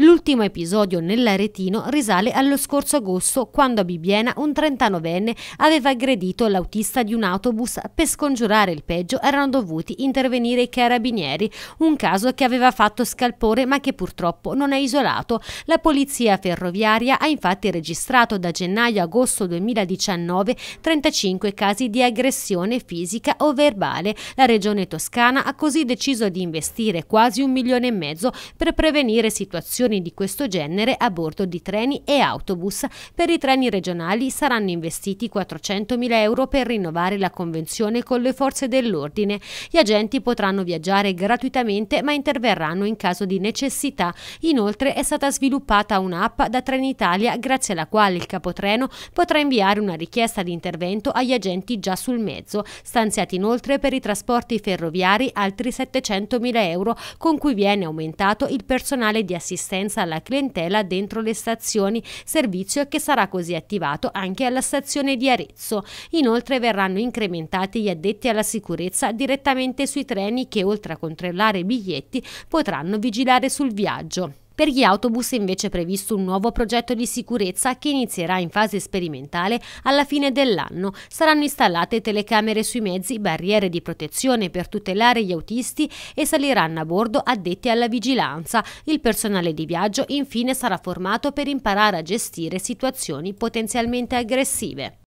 L'ultimo episodio nell'Aretino risale allo scorso agosto, quando a Bibiena un 39enne aveva aggredito l'autista di un autobus. Per scongiurare il peggio erano dovuti intervenire i carabinieri, un caso che aveva fatto scalpore ma che purtroppo non è isolato. La polizia ferroviaria ha infatti registrato da gennaio a agosto 2019 35 casi di aggressione fisica o verbale. La regione toscana ha così deciso di investire quasi un milione e mezzo per prevenire situazioni operazioni di questo genere a bordo di treni e autobus. Per i treni regionali saranno investiti 400.000 euro per rinnovare la convenzione con le forze dell'ordine. Gli agenti potranno viaggiare gratuitamente ma interverranno in caso di necessità. Inoltre è stata sviluppata un'app da Trenitalia grazie alla quale il capotreno potrà inviare una richiesta di intervento agli agenti già sul mezzo. Stanziati inoltre per i trasporti ferroviari altri 700.000 euro con cui viene aumentato il personale di assistenza assistenza alla clientela dentro le stazioni, servizio che sarà così attivato anche alla stazione di Arezzo. Inoltre verranno incrementati gli addetti alla sicurezza direttamente sui treni che oltre a controllare i biglietti potranno vigilare sul viaggio. Per gli autobus è invece previsto un nuovo progetto di sicurezza che inizierà in fase sperimentale alla fine dell'anno. Saranno installate telecamere sui mezzi, barriere di protezione per tutelare gli autisti e saliranno a bordo addetti alla vigilanza. Il personale di viaggio infine sarà formato per imparare a gestire situazioni potenzialmente aggressive.